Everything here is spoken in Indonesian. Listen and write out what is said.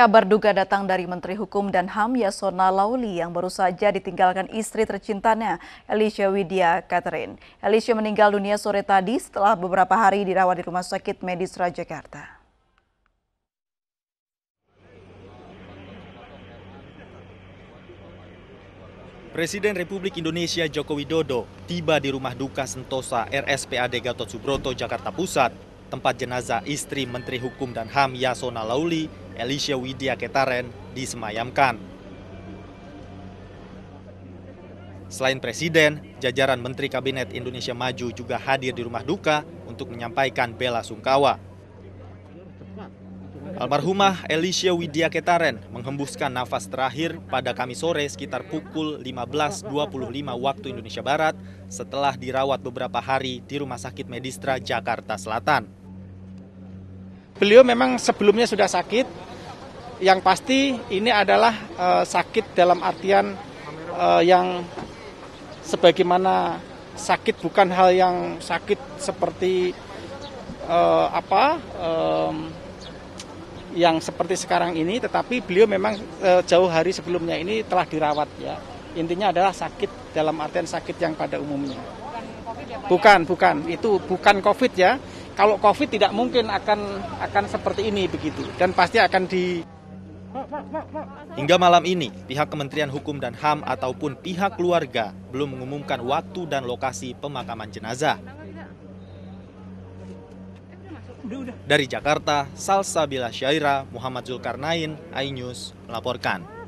Kabar duga datang dari Menteri Hukum dan HAM Yasona Lauli yang baru saja ditinggalkan istri tercintanya, Alicia Widya Catherine. Alicia meninggal dunia sore tadi setelah beberapa hari dirawat di Rumah Sakit Medis Karta. Presiden Republik Indonesia Joko Widodo tiba di rumah duka Sentosa RSPAD Gatot Subroto, Jakarta Pusat tempat jenazah istri Menteri Hukum dan HAM Yasona Lauli Elisha Widya Ketaren disemayamkan. Selain Presiden, jajaran Menteri Kabinet Indonesia Maju juga hadir di rumah duka untuk menyampaikan bela sungkawa. Almarhumah Elisha Widya Ketaren menghembuskan nafas terakhir pada Kamis sore sekitar pukul 15.25 waktu Indonesia Barat setelah dirawat beberapa hari di Rumah Sakit Medistra, Jakarta Selatan. Beliau memang sebelumnya sudah sakit. Yang pasti ini adalah uh, sakit dalam artian uh, yang sebagaimana sakit bukan hal yang sakit seperti uh, apa um, yang seperti sekarang ini, tetapi beliau memang uh, jauh hari sebelumnya ini telah dirawat ya. Intinya adalah sakit dalam artian sakit yang pada umumnya. Bukan, ya, ya? bukan. Itu bukan COVID ya kalau Covid tidak mungkin akan akan seperti ini begitu dan pasti akan di Hingga malam ini, pihak Kementerian Hukum dan HAM ataupun pihak keluarga belum mengumumkan waktu dan lokasi pemakaman jenazah. Dari Jakarta, Salsabila Syaira, Muhammad Zulkarnain, iNews melaporkan.